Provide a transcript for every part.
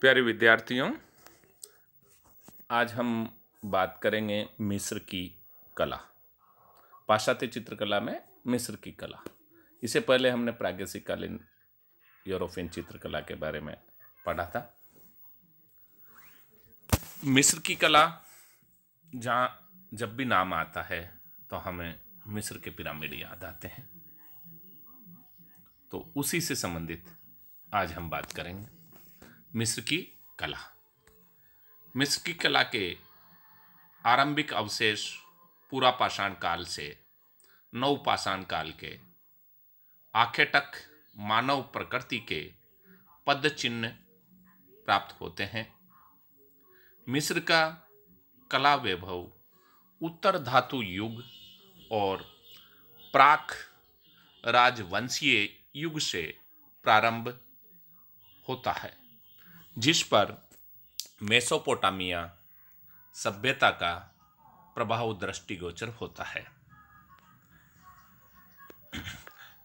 प्यारे विद्यार्थियों आज हम बात करेंगे मिस्र की कला पाश्चात्य चित्रकला में मिस्र की कला इसे पहले हमने प्रागैतिकालीन यूरोपियन चित्रकला के बारे में पढ़ा था मिस्र की कला जहाँ जब भी नाम आता है तो हमें मिस्र के पिरामिड याद आते हैं तो उसी से संबंधित आज हम बात करेंगे मिस्र की कला मिस्र की कला के आरंभिक अवशेष पूरा पाषाण काल से नवपाषाण काल के आखेटक तक मानव प्रकृति के पद चिन्ह प्राप्त होते हैं मिस्र का कला वैभव उत्तर धातु युग और प्राक राजवंशीय युग से प्रारंभ होता है जिस पर मेसोपोटामिया सभ्यता का प्रभाव दृष्टिगोचर होता है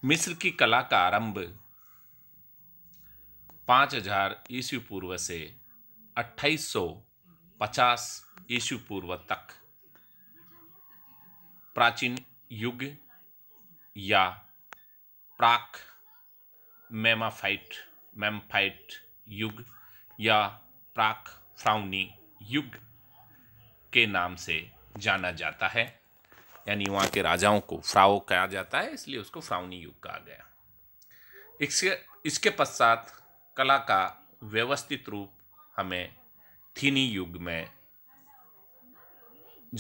मिस्र की कला का आरंभ 5000 हजार ईस्वी पूर्व से 2850 ईस्वी पूर्व तक प्राचीन युग या प्राक मेमाफाइट मेमफाइट युग या प्राक फ्राउनी युग के नाम से जाना जाता है यानी वहाँ के राजाओं को फ्राओ कहा जाता है इसलिए उसको फ्राउनी युग कहा गया इसके इसके पश्चात कला का व्यवस्थित रूप हमें थीनी युग में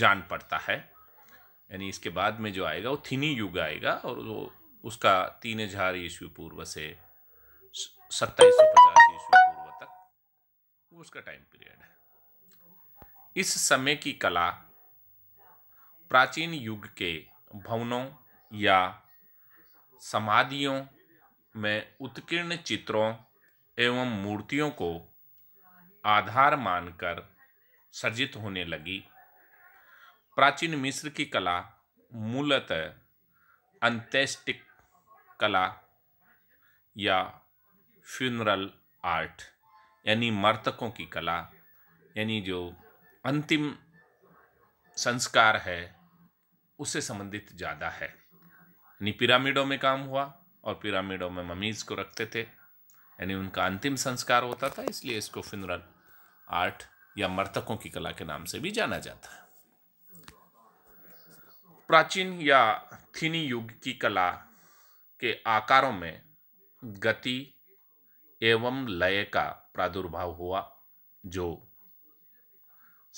जान पड़ता है यानी इसके बाद में जो आएगा वो थीनी युग आएगा और वो उसका तीन हजार ईस्वी पूर्व से सत्ताईस सौ पचास ईस्वी वो उसका टाइम पीरियड है इस समय की कला प्राचीन युग के भवनों या समाधियों में उत्कीर्ण चित्रों एवं मूर्तियों को आधार मानकर सर्जित होने लगी प्राचीन मिस्र की कला मूलतः अंत्येष्टिक कला या फ्यूनरल आर्ट यानी मर्तकों की कला यानी जो अंतिम संस्कार है उससे संबंधित ज़्यादा है यानी पिरामिडों में काम हुआ और पिरामिडों में ममीज़ को रखते थे यानी उनका अंतिम संस्कार होता था इसलिए इसको फिनरल आर्ट या मर्तकों की कला के नाम से भी जाना जाता है प्राचीन या थीनी युग की कला के आकारों में गति एवं लय का प्रादुर्भाव हुआ जो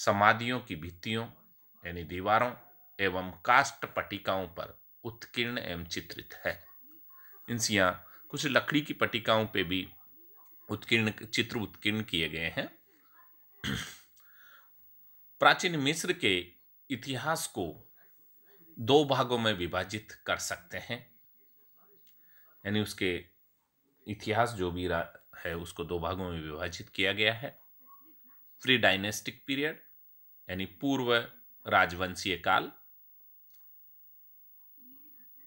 समाधियों की भित्तियों यानी दीवारों एवं काष्ट पटिकाओं पर उत्कीर्ण एवं चित्रित है इंसियाँ कुछ लकड़ी की पटिकाओं पे भी उत्कीर्ण चित्र उत्कीर्ण किए गए हैं प्राचीन मिस्र के इतिहास को दो भागों में विभाजित कर सकते हैं यानी उसके इतिहास जो भी है उसको दो भागों में विभाजित किया गया है प्री डायनेस्टिक पीरियड यानी पूर्व राजवंशीय काल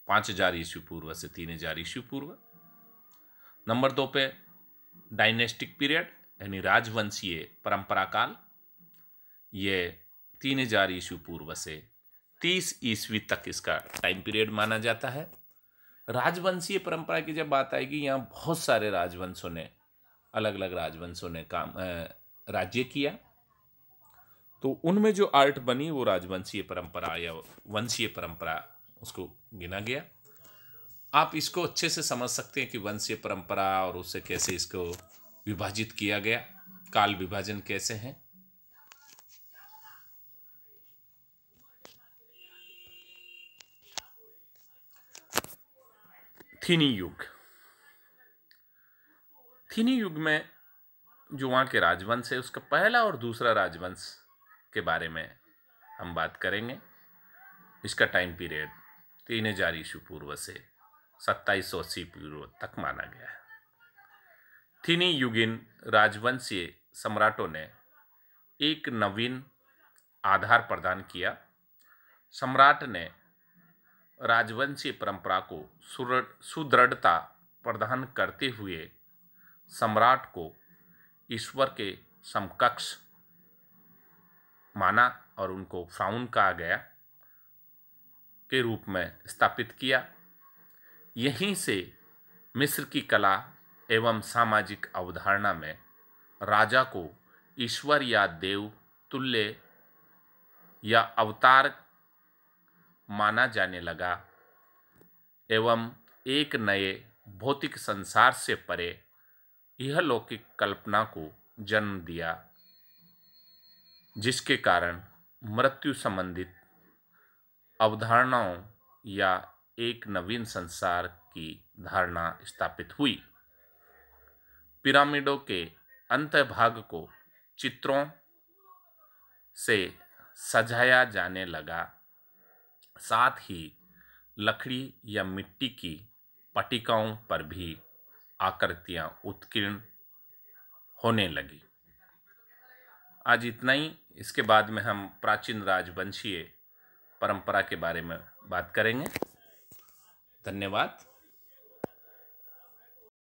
पाँच हजार ईस्वी पूर्व से तीन हजार ईस्वी पूर्व नंबर दो पे डायनेस्टिक पीरियड यानी राजवंशीय परंपरा काल ये तीन हजार ईस्वी पूर्व से तीस ईस्वी तक इसका टाइम पीरियड माना जाता है राजवंशीय परंपरा की जब बात आएगी यहाँ बहुत सारे राजवंशों ने अलग अलग राजवंशों ने काम राज्य किया तो उनमें जो आर्ट बनी वो राजवंशीय परंपरा या वंशीय परंपरा उसको गिना गया आप इसको अच्छे से समझ सकते हैं कि वंशीय परंपरा और उससे कैसे इसको विभाजित किया गया काल विभाजन कैसे हैं थीनी युग थीनी युग में जो वहाँ के राजवंश है उसका पहला और दूसरा राजवंश के बारे में हम बात करेंगे इसका टाइम पीरियड तीन हजार ईशु पूर्व से सत्ताईस सौ अस्सी पूर्व तक माना गया है थीनी युगिन राजवंशीय सम्राटों ने एक नवीन आधार प्रदान किया सम्राट ने राजवंशीय परंपरा को सुदृढ़ता प्रदान करते हुए सम्राट को ईश्वर के समकक्ष माना और उनको फ्राउन कहा गया के रूप में स्थापित किया यहीं से मिस्र की कला एवं सामाजिक अवधारणा में राजा को ईश्वर या देव तुल्य या अवतार माना जाने लगा एवं एक नए भौतिक संसार से परे यह लौकिक कल्पना को जन्म दिया जिसके कारण मृत्यु संबंधित अवधारणाओं या एक नवीन संसार की धारणा स्थापित हुई पिरामिडों के भाग को चित्रों से सजाया जाने लगा साथ ही लकड़ी या मिट्टी की पटिकाओं पर भी आकृतियां उत्कीर्ण होने लगी आज इतना ही इसके बाद में हम प्राचीन राजवंशीय परंपरा के बारे में बात करेंगे धन्यवाद